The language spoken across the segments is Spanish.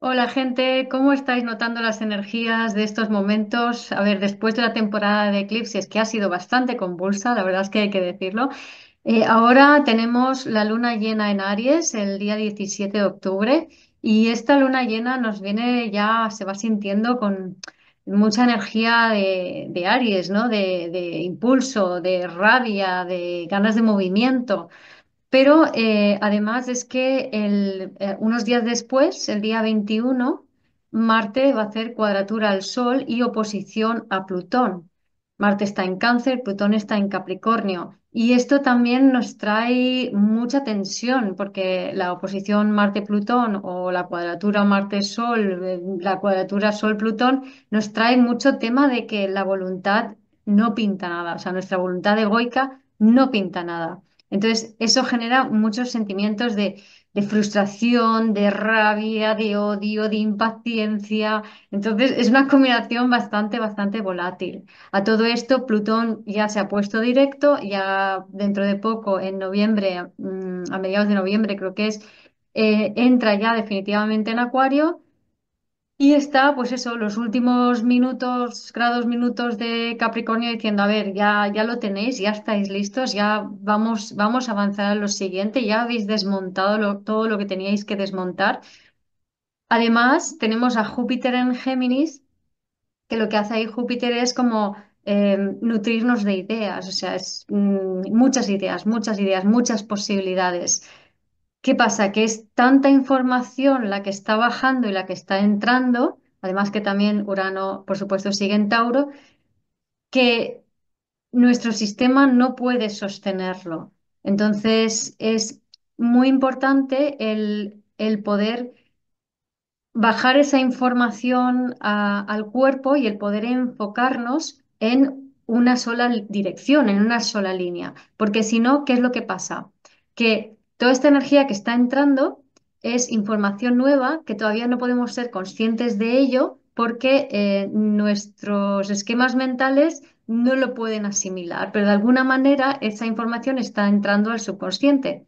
Hola gente, ¿cómo estáis notando las energías de estos momentos? A ver, después de la temporada de eclipses, que ha sido bastante convulsa, la verdad es que hay que decirlo, eh, ahora tenemos la luna llena en Aries el día 17 de octubre y esta luna llena nos viene ya, se va sintiendo con mucha energía de, de Aries, ¿no? De, de impulso, de rabia, de ganas de movimiento. Pero eh, además es que eh, unos días después, el día 21, Marte va a hacer cuadratura al Sol y oposición a Plutón. Marte está en cáncer, Plutón está en Capricornio. Y esto también nos trae mucha tensión, porque la oposición Marte-Plutón o la cuadratura Marte-Sol, eh, la cuadratura Sol-Plutón, nos trae mucho tema de que la voluntad no pinta nada, o sea, nuestra voluntad egoica no pinta nada. Entonces, eso genera muchos sentimientos de, frustración, de rabia, de odio, de impaciencia. Entonces, es una combinación bastante, bastante volátil. A todo esto, Plutón ya se ha puesto directo, ya dentro de poco, en noviembre, mm, a mediados de noviembre creo que es, eh, entra ya definitivamente en Acuario y está, pues eso, los últimos minutos, grados minutos de Capricornio diciendo, a ver, ya, ya lo tenéis, ya estáis listos, ya vamos, vamos a avanzar a lo siguiente, ya habéis desmontado todo lo que teníais que desmontar. Además, tenemos a Júpiter en Géminis, que lo que hace ahí Júpiter es como eh, nutrirnos de ideas, o sea, es, mm, muchas ideas, muchas ideas, muchas posibilidades. ¿Qué pasa? Que es tanta información la que está bajando y la que está entrando, además que también Urano, por supuesto, sigue en Tauro, que nuestro sistema no puede sostenerlo. Entonces, es muy importante el, poder bajar esa información al cuerpo y el poder enfocarnos en una sola dirección, en una sola línea. Porque si no, ¿qué es lo que pasa? Que Toda esta energía que está entrando es información nueva que todavía no podemos ser conscientes de ello porque eh, nuestros esquemas mentales no lo pueden asimilar, pero de alguna manera esa información está entrando al subconsciente.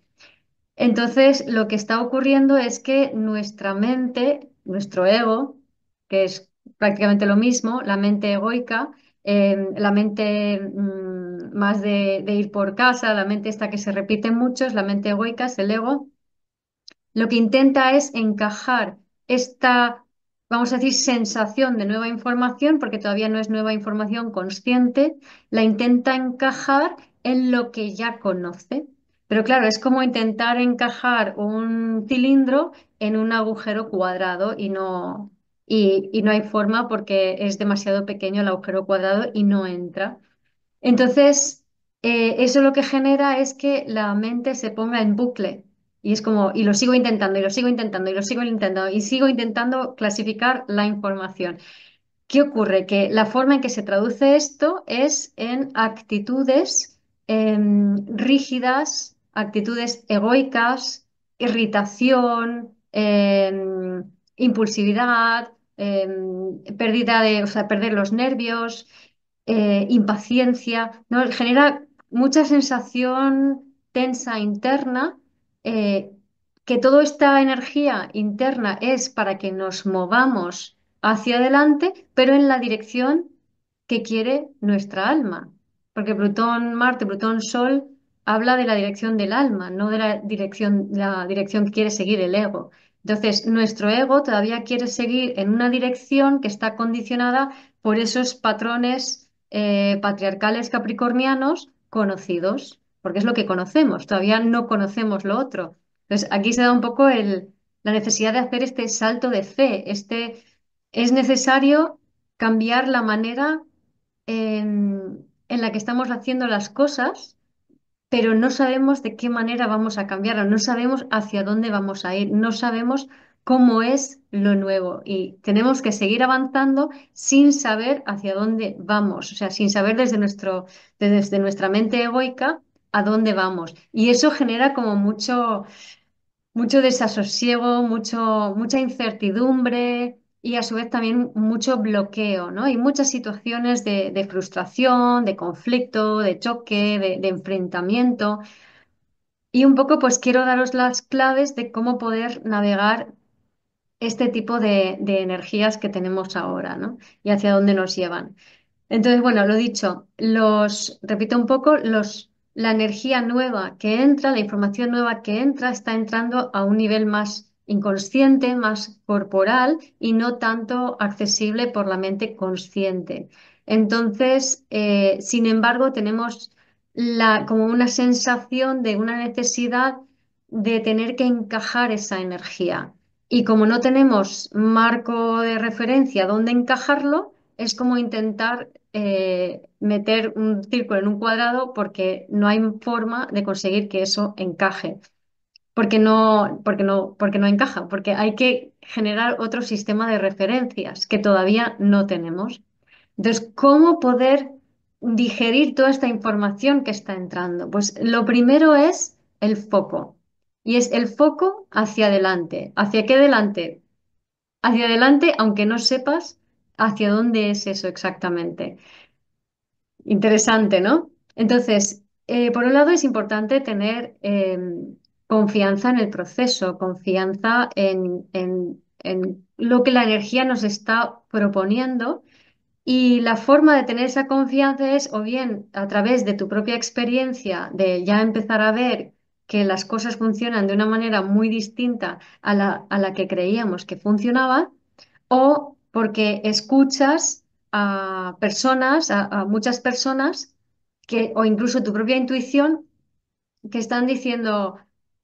Entonces, lo que está ocurriendo es que nuestra mente, nuestro ego, que es prácticamente lo mismo, la mente egoica, la mente mm, más de, de, ir por casa, la mente esta que se repite mucho, es la mente egoica, es el ego, lo que intenta es encajar esta, vamos a decir, sensación de nueva información, porque todavía no es nueva información consciente, la intenta encajar en lo que ya conoce. Pero claro, es como intentar encajar un cilindro en un agujero cuadrado y no, y, no hay forma porque es demasiado pequeño el agujero cuadrado y no entra. Entonces, eh, eso lo que genera es que la mente se ponga en bucle y es como, y lo sigo intentando, y lo sigo intentando, y lo sigo intentando, y sigo intentando clasificar la información. ¿Qué ocurre? Que la forma en que se traduce esto es en actitudes em, rígidas, actitudes egoicas, irritación, em, impulsividad, Em, pérdida de, o sea, perder los nervios, eh, impaciencia, ¿no? Genera mucha sensación tensa interna, eh, que toda esta energía interna es para que nos movamos hacia adelante, pero en la dirección que quiere nuestra alma. Porque Plutón, Marte, Plutón, Sol habla de la dirección del alma, no de la dirección, la dirección que quiere seguir el ego. Entonces, nuestro ego todavía quiere seguir en una dirección que está condicionada por esos patrones eh, patriarcales capricornianos conocidos, porque es lo que conocemos, todavía no conocemos lo otro. Entonces, aquí se da un poco la necesidad de hacer este salto de fe, este, es necesario cambiar la manera en, en la que estamos haciendo las cosas pero no sabemos de qué manera vamos a cambiarlo, no sabemos hacia dónde vamos a ir, no sabemos cómo es lo nuevo y tenemos que seguir avanzando sin saber hacia dónde vamos, o sea, sin saber desde, nuestro, desde nuestra mente egoica a dónde vamos. Y eso genera como mucho, mucho desasosiego, mucho, mucha incertidumbre, y a su vez también mucho bloqueo, ¿no? Y muchas situaciones de, frustración, de conflicto, de choque, de, enfrentamiento. Y un poco pues quiero daros las claves de cómo poder navegar este tipo de, energías que tenemos ahora, ¿no? Y hacia dónde nos llevan. Entonces, bueno, lo dicho, los, repito un poco, los, la energía nueva que entra, la información nueva que entra, está entrando a un nivel más inconsciente, más corporal y no tanto accesible por la mente consciente. Entonces, eh, sin embargo, tenemos como una sensación de una necesidad de tener que encajar esa energía. Y como no tenemos marco de referencia donde encajarlo, es como intentar eh, meter un círculo en un cuadrado porque no hay forma de conseguir que eso encaje porque no, porque no, porque no encaja, porque hay que generar otro sistema de referencias que todavía no tenemos. Entonces, ¿cómo poder digerir toda esta información que está entrando? Pues lo primero es el foco. Y es el foco hacia adelante. ¿Hacia qué adelante? Hacia adelante, aunque no sepas hacia dónde es eso exactamente. Interesante, ¿no? Entonces, eh, por un lado es importante tener em, Confianza en el proceso, confianza en, lo que la energía nos está proponiendo y la forma de tener esa confianza es o bien a través de tu propia experiencia, de ya empezar a ver que las cosas funcionan de una manera muy distinta a la, que creíamos que funcionaba, o porque escuchas a personas, a, muchas personas, que, o incluso tu propia intuición, que están diciendo,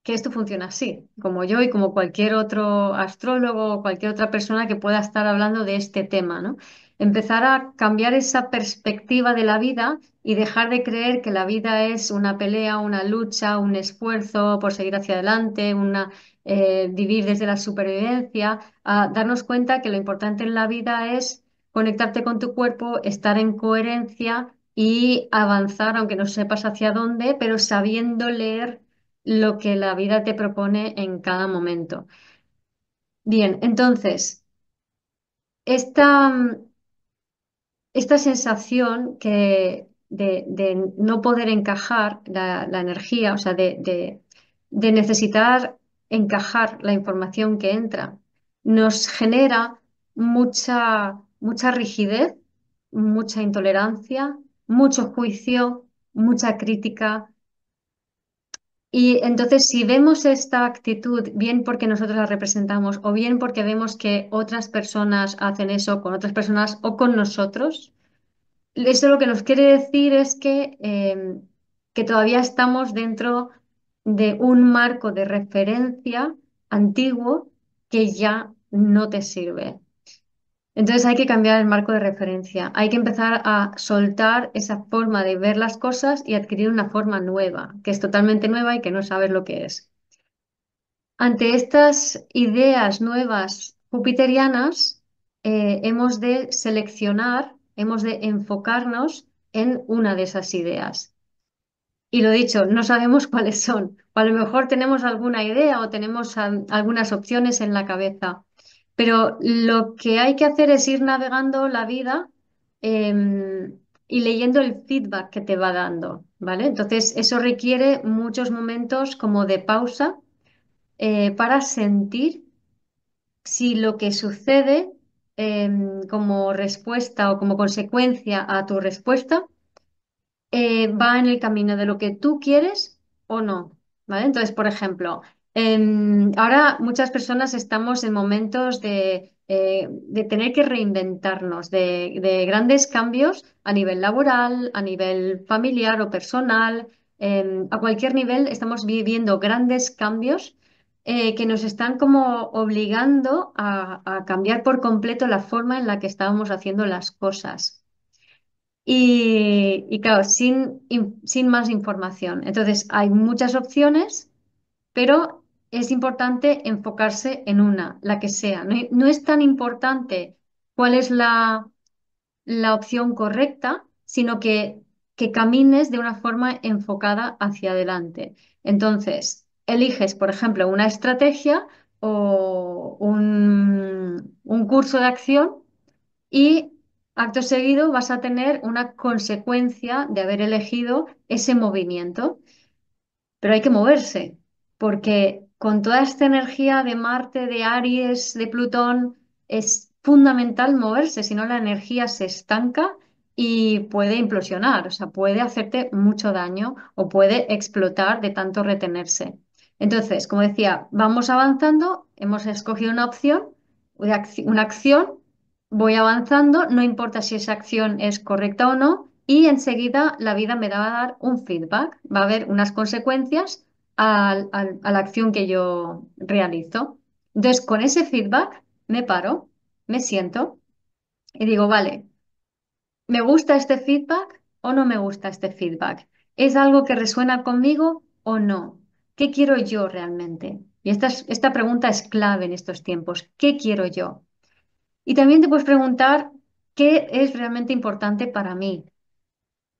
que esto funciona así, como yo y como cualquier otro astrólogo o cualquier otra persona que pueda estar hablando de este tema, Empezar a cambiar esa perspectiva de la vida y dejar de creer que la vida es una pelea, una lucha, un esfuerzo por seguir hacia adelante, una, eh, vivir desde la supervivencia, a darnos cuenta que lo importante en la vida es conectarte con tu cuerpo, estar en coherencia y avanzar, aunque no sepas hacia dónde, pero sabiendo leer lo que la vida te propone en cada momento. Bien, entonces, esta, mm, sensación de, no poder encajar la, energía, o sea, de, de necesitar encajar la información que entra, nos genera mucha, mucha rigidez, mucha intolerancia, mucho juicio, mucha crítica, y entonces, si vemos esta actitud, bien porque nosotros la representamos o bien porque vemos que otras personas hacen eso con otras personas o con nosotros, eso lo que nos quiere decir es que, em, que todavía estamos dentro de un marco de referencia antiguo que ya no te sirve. Entonces hay que cambiar el marco de referencia, hay que empezar a soltar esa forma de ver las cosas y adquirir una forma nueva, que es totalmente nueva y que no sabes lo que es. Ante estas ideas nuevas jupiterianas, eh, hemos de seleccionar, hemos de enfocarnos en una de esas ideas. Y lo dicho, no sabemos cuáles son. a lo mejor tenemos alguna idea o tenemos algunas opciones en la cabeza, pero lo que hay que hacer es ir navegando la vida em, y leyendo el feedback que te va dando, ¿vale? Entonces, eso requiere muchos momentos como de pausa eh, para sentir si lo que sucede em, como respuesta o como consecuencia a tu respuesta eh, va en el camino de lo que tú quieres o no, ¿vale? Entonces, por ejemplo, Em, ahora muchas personas estamos en momentos de, eh, tener que reinventarnos, de, grandes cambios a nivel laboral, a nivel familiar o personal, em, a cualquier nivel estamos viviendo grandes cambios eh, que nos están como obligando a, cambiar por completo la forma en la que estábamos haciendo las cosas. Y, claro, sin, sin más información. Entonces, hay muchas opciones pero es importante enfocarse en una, la que sea. No, es tan importante cuál es la, opción correcta, sino que, que camines de una forma enfocada hacia adelante. Entonces, eliges, por ejemplo, una estrategia o un, un curso de acción y acto seguido vas a tener una consecuencia de haber elegido ese movimiento. Pero hay que moverse, porque con toda esta energía de Marte, de Aries, de Plutón, es fundamental moverse, si no la energía se estanca y puede implosionar, o sea, puede hacerte mucho daño o puede explotar de tanto retenerse. Entonces, como decía, vamos avanzando, hemos escogido una opción, una acción, voy avanzando, no importa si esa acción es correcta o no, y enseguida la vida me va a dar un feedback, va a haber unas consecuencias a, la acción que yo realizo. Entonces, con ese feedback me paro, me siento y digo, vale, ¿me gusta este feedback o no me gusta este feedback? ¿Es algo que resuena conmigo o no? ¿Qué quiero yo realmente? Y esta, esta pregunta es clave en estos tiempos. ¿Qué quiero yo? Y también te puedes preguntar qué es realmente importante para mí.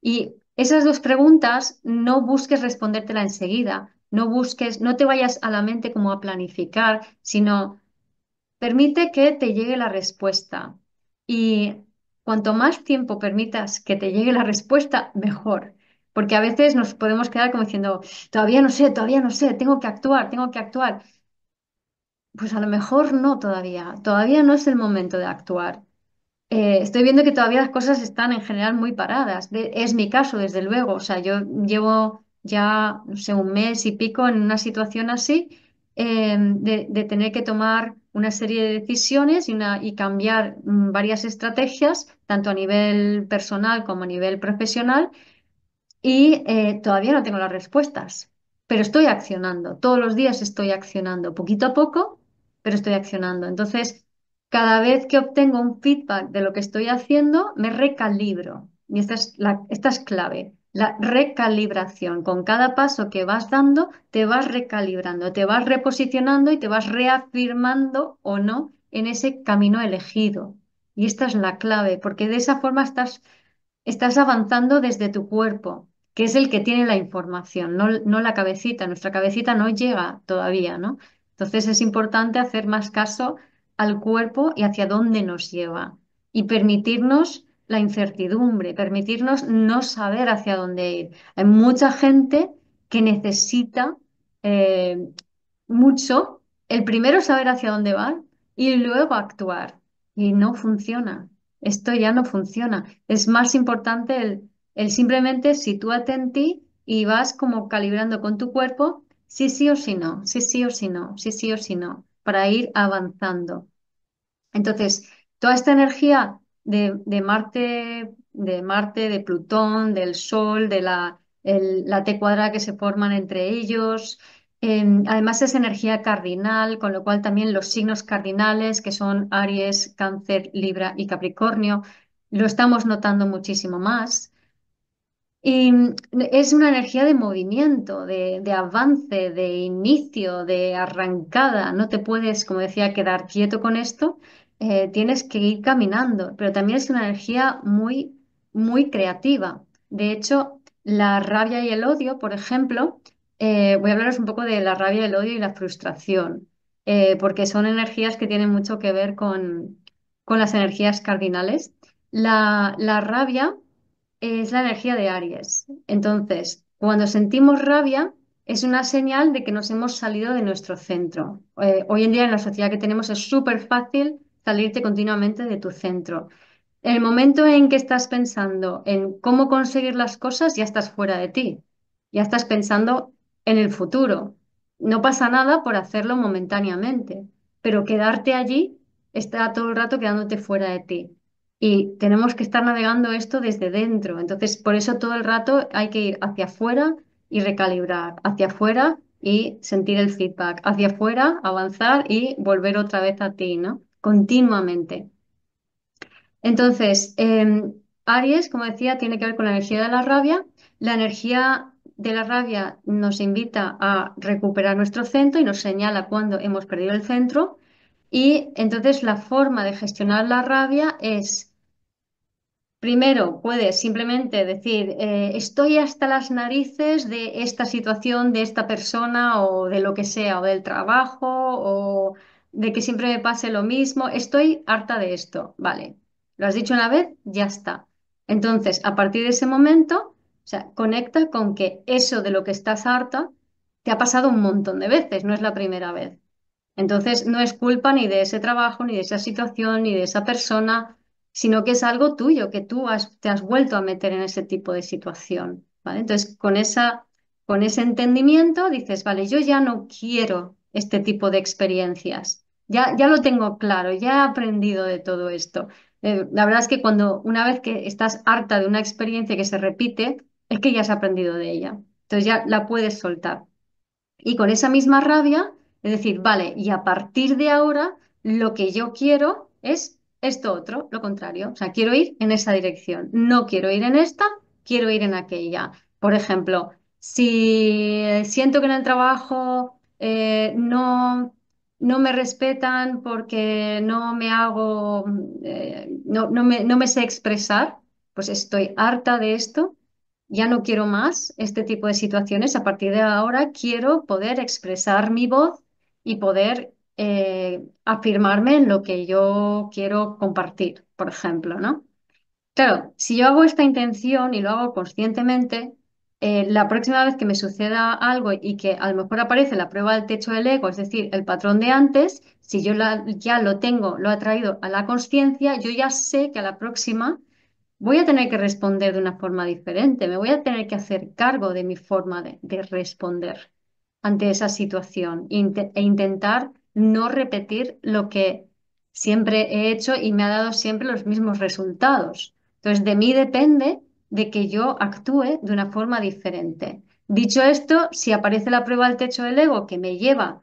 Y esas dos preguntas no busques respondértela enseguida, no busques, no te vayas a la mente como a planificar, sino permite que te llegue la respuesta. Y cuanto más tiempo permitas que te llegue la respuesta, mejor. Porque a veces nos podemos quedar como diciendo, todavía no sé, todavía no sé, tengo que actuar, tengo que actuar. Pues a lo mejor no todavía, todavía no es el momento de actuar. Eh, estoy viendo que todavía las cosas están en general muy paradas. es mi caso, desde luego. O sea, yo llevo ya, no sé, un mes y pico en una situación así, em, de, tener que tomar una serie de decisiones y, cambiar mm, varias estrategias, tanto a nivel personal como a nivel profesional, y eh, todavía no tengo las respuestas, pero estoy accionando, todos los días estoy accionando, poquito a poco, pero estoy accionando. Entonces, cada vez que obtengo un feedback de lo que estoy haciendo, me recalibro. Y esta es, esta es clave la recalibración. Con cada paso que vas dando, te vas recalibrando, te vas reposicionando y te vas reafirmando o no en ese camino elegido. Y esta es la clave, porque de esa forma estás, estás avanzando desde tu cuerpo, que es el que tiene la información, no, no la cabecita. Nuestra cabecita no llega todavía, ¿no? Entonces es importante hacer más caso al cuerpo y hacia dónde nos lleva y permitirnos la incertidumbre, permitirnos no saber hacia dónde ir. Hay mucha gente que necesita eh, mucho el primero saber hacia dónde van y luego actuar. Y no funciona. Esto ya no funciona. Es más importante el, simplemente sitúate en ti y vas como calibrando con tu cuerpo sí sí o sí no, sí sí o sí no, sí sí o sí no, para ir avanzando. Entonces, toda esta energía de, Marte, de Marte, de Plutón, del Sol, de la, la T cuadrada que se forman entre ellos. Em, además es energía cardinal, con lo cual también los signos cardinales, que son Aries, Cáncer, Libra y Capricornio, lo estamos notando muchísimo más. Y em, es una energía de movimiento, de, de, avance, de inicio, de arrancada. No te puedes, como decía, quedar quieto con esto, eh, tienes que ir caminando, pero también es una energía muy, muy creativa. De hecho, la rabia y el odio, por ejemplo, eh, voy a hablaros un poco de la rabia, el odio y la frustración, eh, porque son energías que tienen mucho que ver con, las energías cardinales. La, rabia es la energía de Aries. Entonces, cuando sentimos rabia, es una señal de que nos hemos salido de nuestro centro. hoy en día en la sociedad que tenemos es súper fácil salirte continuamente de tu centro. El momento en que estás pensando en cómo conseguir las cosas, ya estás fuera de ti, ya estás pensando en el futuro. No pasa nada por hacerlo momentáneamente, pero quedarte allí está todo el rato quedándote fuera de ti. Y tenemos que estar navegando esto desde dentro. Entonces, por eso todo el rato hay que ir hacia afuera y recalibrar, hacia afuera y sentir el feedback, hacia afuera, avanzar y volver otra vez a ti, ¿no? continuamente. Entonces, em, Aries, como decía, tiene que ver con la energía de la rabia. La energía de la rabia nos invita a recuperar nuestro centro y nos señala cuando hemos perdido el centro. Y entonces la forma de gestionar la rabia es, primero, puedes simplemente decir, eh, estoy hasta las narices de esta situación, de esta persona o de lo que sea, o del trabajo o de que siempre me pase lo mismo, estoy harta de esto, vale, lo has dicho una vez, ya está. Entonces, a partir de ese momento, o sea, conecta con que eso de lo que estás harta te ha pasado un montón de veces, no es la primera vez. Entonces, no es culpa ni de ese trabajo, ni de esa situación, ni de esa persona, sino que es algo tuyo, que tú te has vuelto a meter en ese tipo de situación. ¿vale? Entonces, con, esa, con ese entendimiento dices, vale, yo ya no quiero este tipo de experiencias ya, lo tengo claro, ya he aprendido de todo esto. Eh, la verdad es que cuando una vez que estás harta de una experiencia que se repite, es que ya has aprendido de ella. Entonces ya la puedes soltar. Y con esa misma rabia, es decir, vale, y a partir de ahora lo que yo quiero es esto otro, lo contrario. O sea, quiero ir en esa dirección. No quiero ir en esta, quiero ir en aquella. Por ejemplo, si siento que en el trabajo eh, no no me respetan porque no me hago, mm, eh, no, me, sé expresar, pues estoy harta de esto, ya no quiero más este tipo de situaciones, a partir de ahora quiero poder expresar mi voz y poder eh, afirmarme en lo que yo quiero compartir, por ejemplo, ¿no? Claro, si yo hago esta intención y lo hago conscientemente, eh, la próxima vez que me suceda algo y que a lo mejor aparece la prueba del techo del ego, es decir, el patrón de antes, si yo ya lo tengo, lo ha traído a la conciencia, yo ya sé que a la próxima voy a tener que responder de una forma diferente, me voy a tener que hacer cargo de mi forma de, de responder ante esa situación e intentar no repetir lo que siempre he hecho y me ha dado siempre los mismos resultados. Entonces, de mí depende de que yo actúe de una forma diferente. Dicho esto, si aparece la prueba del techo del ego que me lleva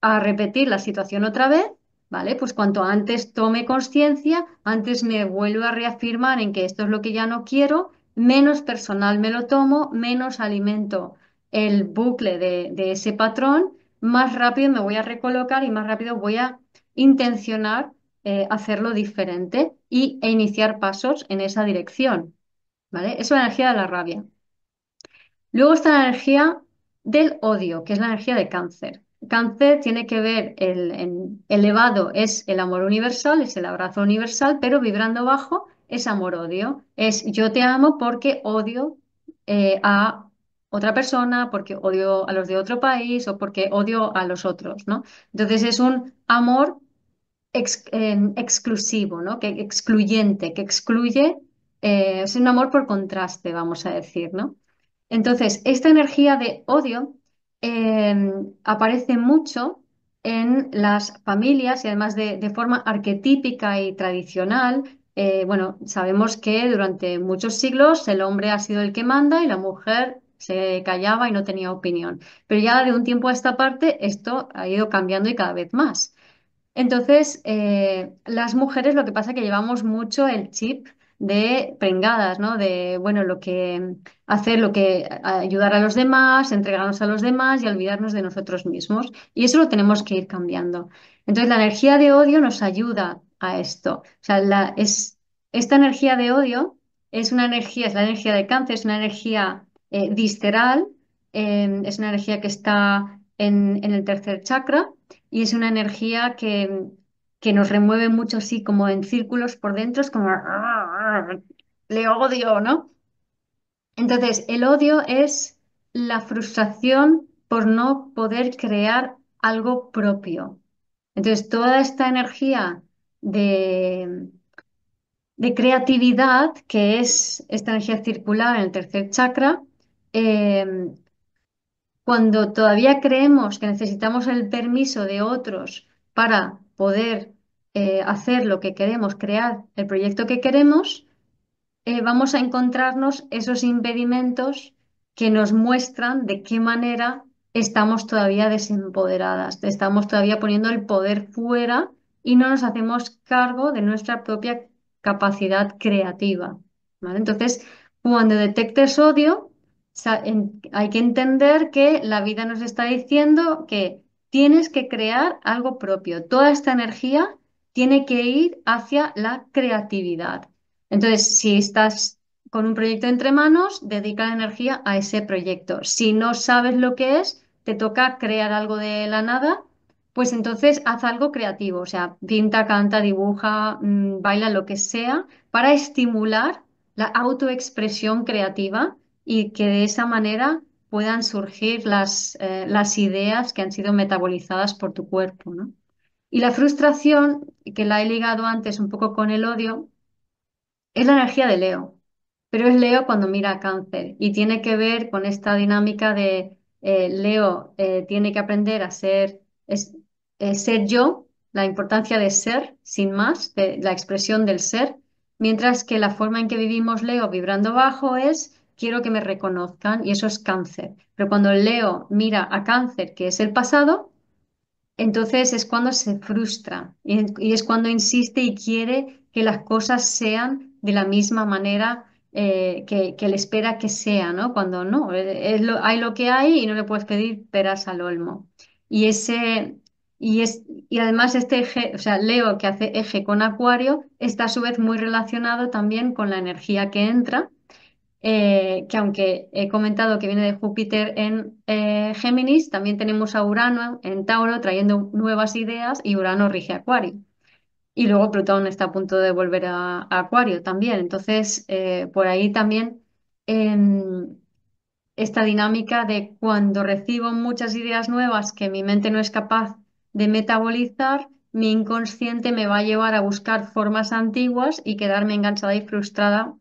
a repetir la situación otra vez, ¿vale? Pues cuanto antes tome conciencia, antes me vuelvo a reafirmar en que esto es lo que ya no quiero, menos personal me lo tomo, menos alimento el bucle de, ese patrón, más rápido me voy a recolocar y más rápido voy a intencionar eh, hacerlo diferente y, e iniciar pasos en esa dirección. ¿vale? Es la energía de la rabia. Luego está la energía del odio, que es la energía de cáncer. Cáncer tiene que ver, el, elevado es el amor universal, es el abrazo universal, pero vibrando bajo es amor-odio. Es yo te amo porque odio eh, a otra persona, porque odio a los de otro país o porque odio a los otros, ¿no? Entonces es un amor eh, exclusivo, ¿no? Que excluyente, que excluye eh, es un amor por contraste, vamos a decir, ¿no? Entonces, esta energía de odio eh, aparece mucho en las familias y además de, forma arquetípica y tradicional. Eh, bueno, sabemos que durante muchos siglos el hombre ha sido el que manda y la mujer se callaba y no tenía opinión. Pero ya de un tiempo a esta parte esto ha ido cambiando y cada vez más. Entonces, las mujeres lo que pasa es que llevamos mucho el chip de prengadas, ¿no? De, bueno, lo que hacer, lo que ayudar a los demás, entregarnos a los demás y olvidarnos de nosotros mismos. Y eso lo tenemos que ir cambiando. Entonces, la energía de odio nos ayuda a esto. es, esta energía de odio es una energía, es la energía de cáncer, es una energía disteral, eh, em, es una energía que está en, el tercer chakra y es una energía que, que nos remueve mucho, así como en círculos por dentro, es como le odio, ¿no? Entonces, el odio es la frustración por no poder crear algo propio. Entonces, toda esta energía de, creatividad, que es esta energía circular en el tercer chakra, em, cuando todavía creemos que necesitamos el permiso de otros para poder eh, hacer lo que queremos, crear el proyecto que queremos, eh, vamos a encontrarnos esos impedimentos que nos muestran de qué manera estamos todavía desempoderadas, estamos todavía poniendo el poder fuera y no nos hacemos cargo de nuestra propia capacidad creativa. ¿vale? Entonces, cuando detectes odio, hay que entender que la vida nos está diciendo que tienes que crear algo propio. Toda esta energía tiene que ir hacia la creatividad. Entonces, si estás con un proyecto entre manos, dedica la energía a ese proyecto. Si no sabes lo que es, te toca crear algo de la nada, pues entonces haz algo creativo, o sea, pinta, canta, dibuja, mm, baila, lo que sea, para estimular la autoexpresión creativa y que de esa manera puedan surgir las, eh, las ideas que han sido metabolizadas por tu cuerpo, ¿no? Y la frustración, que la he ligado antes un poco con el odio, es la energía de Leo. Pero es Leo cuando mira a cáncer y tiene que ver con esta dinámica de eh, Leo eh, tiene que aprender a ser, es, eh, ser yo, la importancia de ser, sin más, la expresión del ser, mientras que la forma en que vivimos Leo vibrando bajo es quiero que me reconozcan y eso es cáncer. Pero cuando Leo mira a cáncer, que es el pasado, entonces es cuando se frustra y, es cuando insiste y quiere que las cosas sean de la misma manera eh, que, que, él espera que sea, ¿no? Cuando no, hay lo que hay y no le puedes pedir peras al olmo. Y ese, y, es, y además este eje, o sea, Leo que hace eje con Acuario, está a su vez muy relacionado también con la energía que entra eh, que aunque he comentado que viene de Júpiter en eh, Géminis, también tenemos a Urano en Tauro trayendo nuevas ideas y Urano rige Acuario. Y luego Plutón está a punto de volver a, Acuario también. Entonces, eh, por ahí también em, esta dinámica de cuando recibo muchas ideas nuevas que mi mente no es capaz de metabolizar, mi inconsciente me va a llevar a buscar formas antiguas y quedarme enganchada y frustrada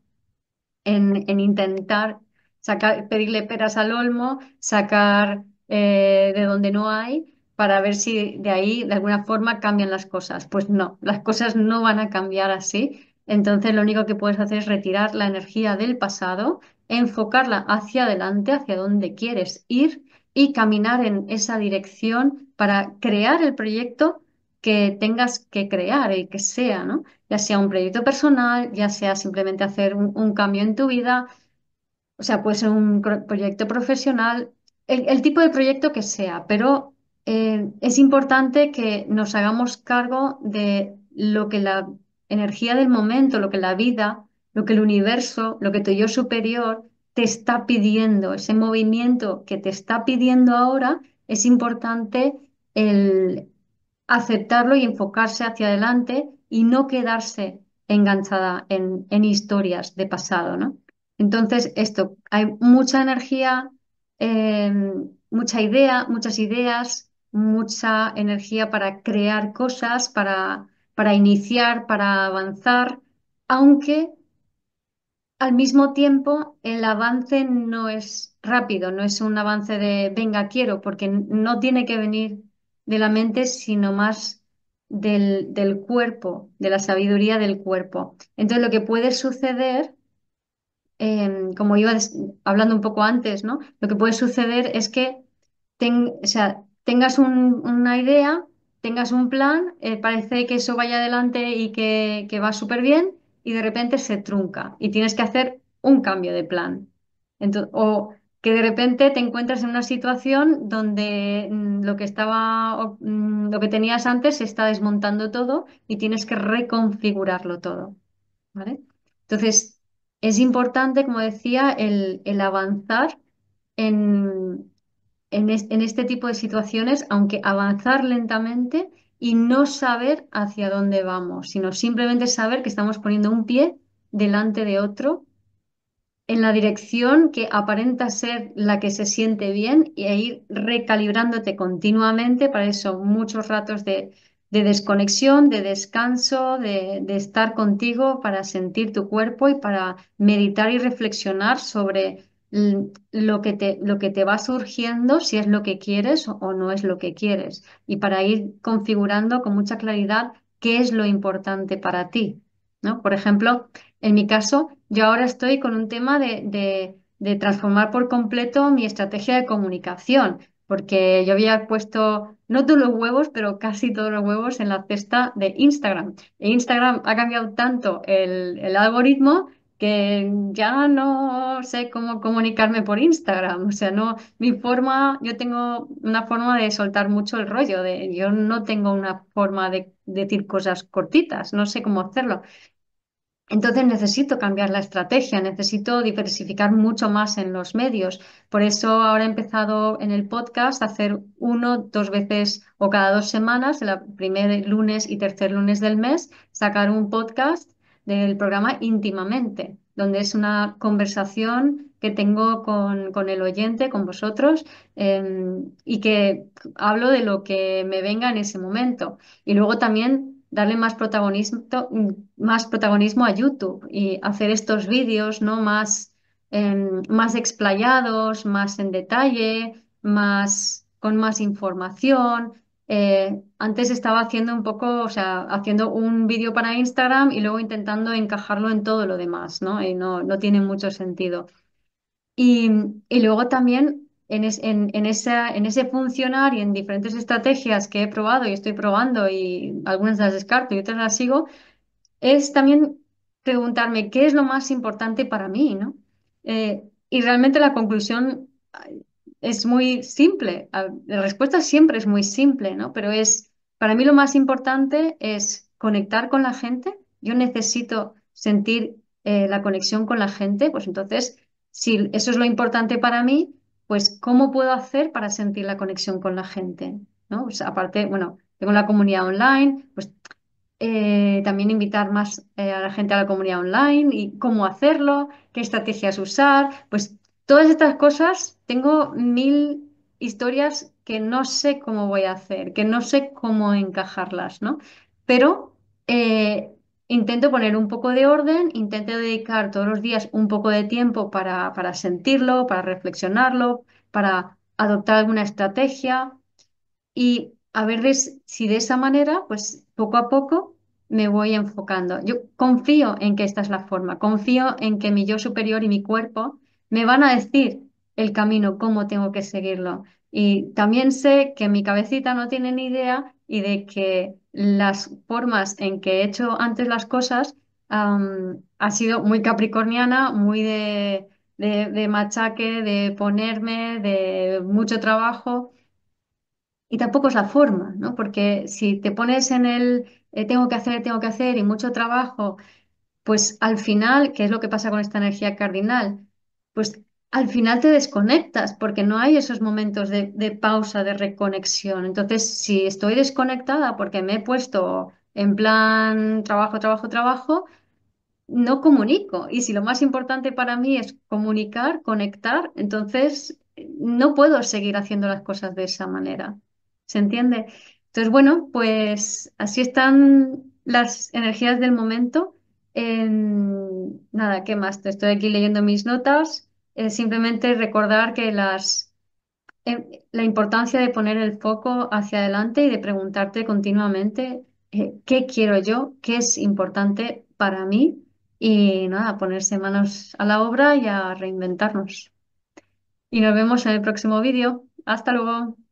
en, intentar sacar, pedirle peras al olmo, sacar eh, de donde no hay, para ver si de ahí de alguna forma cambian las cosas. Pues no, las cosas no van a cambiar así. Entonces lo único que puedes hacer es retirar la energía del pasado, enfocarla hacia adelante, hacia donde quieres ir y caminar en esa dirección para crear el proyecto que tengas que crear, y que sea, ¿no? ya sea un proyecto personal, ya sea simplemente hacer un, cambio en tu vida, o sea, puede ser un proyecto profesional, el, tipo de proyecto que sea, pero eh, es importante que nos hagamos cargo de lo que la energía del momento, lo que la vida, lo que el universo, lo que tu yo superior te está pidiendo, ese movimiento que te está pidiendo ahora, es importante el aceptarlo y enfocarse hacia adelante y no quedarse enganchada en, historias de pasado, ¿no? Entonces, esto, hay mucha energía, em, mucha idea, muchas ideas, mucha energía para crear cosas, para, para iniciar, para avanzar, aunque al mismo tiempo el avance no es rápido, no es un avance de venga, quiero, porque no tiene que venir de la mente, sino más del, cuerpo, de la sabiduría del cuerpo. Entonces, lo que puede suceder em, como iba hablando un poco antes, ¿no? Lo que puede suceder es que sea, tengas una idea, tengas un plan, eh, parece que eso vaya adelante y que, va súper bien, y de repente se trunca y tienes que hacer un cambio de plan. Entonces, o que de repente te encuentras en una situación donde mm, lo que estaba, mm, lo que tenías antes se está desmontando todo y tienes que reconfigurarlo todo. ¿vale? Entonces, es importante, como decía, el, avanzar en, en este tipo de situaciones, aunque avanzar lentamente y no saber hacia dónde vamos, sino simplemente saber que estamos poniendo un pie delante de otro en la dirección que aparenta ser la que se siente bien y ahí ir recalibrándote continuamente. Para eso, muchos ratos de, desconexión, de descanso, de, estar contigo para sentir tu cuerpo y para meditar y reflexionar sobre lo que, te, lo que te va surgiendo, si es lo que quieres o no es lo que quieres, y para ir configurando con mucha claridad qué es lo importante para ti. ¿no? Por ejemplo, en mi caso, yo ahora estoy con un tema de, transformar por completo mi estrategia de comunicación, porque yo había puesto no todos los huevos, pero casi todos los huevos en la cesta de Instagram. E Instagram ha cambiado tanto el, algoritmo que ya no sé cómo comunicarme por Instagram. O sea, no, mi forma, yo tengo una forma de soltar mucho el rollo, de, yo no tengo una forma de decir cosas cortitas, no sé cómo hacerlo. Entonces necesito cambiar la estrategia, necesito diversificar mucho más en los medios. Por eso ahora he empezado en el podcast a hacer uno, dos veces o cada dos semanas, el primer lunes y tercer lunes del mes, sacar un podcast del programa íntimamente, donde es una conversación que tengo con, el oyente, con vosotros, em, y que hablo de lo que me venga en ese momento. Y luego también darle más protagonismo, más protagonismo a YouTube y hacer estos vídeos ¿no? más, em, más explayados, más en detalle, más, con más información. Eh, antes estaba haciendo un poco, o sea, haciendo un vídeo para Instagram y luego intentando encajarlo en todo lo demás, ¿no? Y no, no tiene mucho sentido. Y, y luego también en, ese funcionar y en diferentes estrategias que he probado y estoy probando y algunas las descarto y otras las sigo, es también preguntarme qué es lo más importante para mí, ¿no? Eh, y realmente la conclusión eh, es muy simple, la respuesta siempre es muy simple, ¿no? Pero es, para mí lo más importante es conectar con la gente, yo necesito sentir eh, la conexión con la gente, pues entonces, si eso es lo importante para mí, pues ¿cómo puedo hacer para sentir la conexión con la gente? ¿No? Pues, aparte, bueno, tengo la comunidad online, pues eh, también invitar más eh, a la gente a la comunidad online y cómo hacerlo, qué estrategias usar, pues todas estas cosas, tengo mil historias que no sé cómo voy a hacer, que no sé cómo encajarlas, ¿no? Pero eh, intento poner un poco de orden, intento dedicar todos los días un poco de tiempo para, para sentirlo, para reflexionarlo, para adoptar alguna estrategia y a ver si de esa manera, pues poco a poco me voy enfocando. Yo confío en que esta es la forma, confío en que mi yo superior y mi cuerpo me van a decir el camino, cómo tengo que seguirlo. Y también sé que mi cabecita no tiene ni idea y de que las formas en que he hecho antes las cosas han ha sido muy capricorniana, muy de, de, machaque, de ponerme, de mucho trabajo. Y tampoco es la forma, ¿no? Porque si te pones en el eh, tengo que hacer, tengo que hacer y mucho trabajo, pues al final, ¿qué es lo que pasa con esta energía cardinal? Pues al final te desconectas porque no hay esos momentos de, pausa, de reconexión. Entonces, si estoy desconectada porque me he puesto en plan trabajo, trabajo, trabajo, no comunico. Y si lo más importante para mí es comunicar, conectar, entonces no puedo seguir haciendo las cosas de esa manera. ¿Se entiende? Entonces, bueno, pues así están las energías del momento. En nada, ¿qué más? Estoy aquí leyendo mis notas simplemente recordar que las, em, la importancia de poner el foco hacia adelante y de preguntarte continuamente eh, qué quiero yo, qué es importante para mí y nada, ponerse manos a la obra y a reinventarnos. Y nos vemos en el próximo vídeo. Hasta luego.